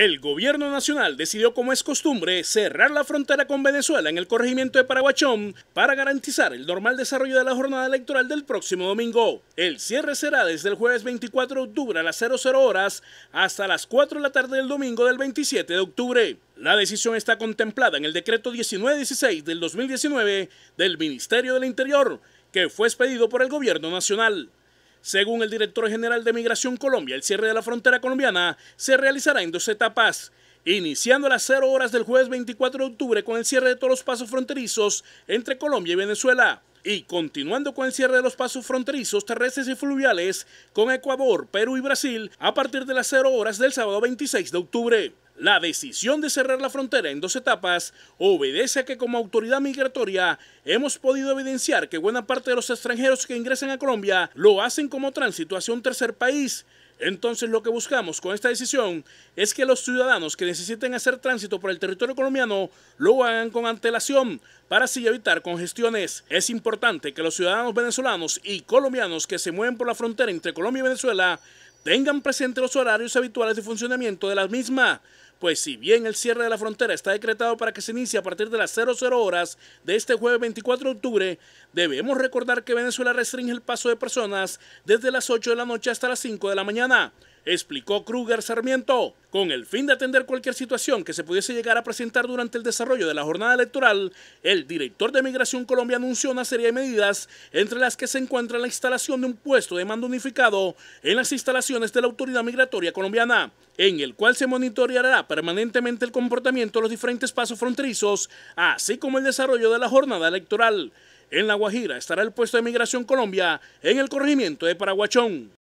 El gobierno nacional decidió, como es costumbre, cerrar la frontera con Venezuela en el corregimiento de Paraguachón para garantizar el normal desarrollo de la jornada electoral del próximo domingo. El cierre será desde el jueves 24 de octubre a las 00 horas hasta las 4 de la tarde del domingo del 27 de octubre. La decisión está contemplada en el decreto 1916 del 2019 del Ministerio del Interior, que fue expedido por el gobierno nacional. Según el director general de Migración Colombia, el cierre de la frontera colombiana se realizará en dos etapas, iniciando a las 0 horas del jueves 24 de octubre con el cierre de todos los pasos fronterizos entre Colombia y Venezuela y continuando con el cierre de los pasos fronterizos terrestres y fluviales con Ecuador, Perú y Brasil a partir de las 0 horas del sábado 26 de octubre. La decisión de cerrar la frontera en dos etapas obedece a que como autoridad migratoria hemos podido evidenciar que buena parte de los extranjeros que ingresan a Colombia lo hacen como tránsito hacia un tercer país. Entonces lo que buscamos con esta decisión es que los ciudadanos que necesiten hacer tránsito por el territorio colombiano lo hagan con antelación para así evitar congestiones. Es importante que los ciudadanos venezolanos y colombianos que se mueven por la frontera entre Colombia y Venezuela tengan presente los horarios habituales de funcionamiento de la misma, pues si bien el cierre de la frontera está decretado para que se inicie a partir de las 00 horas de este jueves 24 de octubre, debemos recordar que Venezuela restringe el paso de personas desde las 8 de la noche hasta las 5 de la mañana, explicó Kruger Sarmiento. Con el fin de atender cualquier situación que se pudiese llegar a presentar durante el desarrollo de la jornada electoral, el director de Migración Colombia anunció una serie de medidas, entre las que se encuentra la instalación de un puesto de mando unificado en las instalaciones de la Autoridad Migratoria Colombiana, en el cual se monitoreará permanentemente el comportamiento de los diferentes pasos fronterizos, así como el desarrollo de la jornada electoral. En La Guajira estará el puesto de Migración Colombia en el corregimiento de Paraguachón.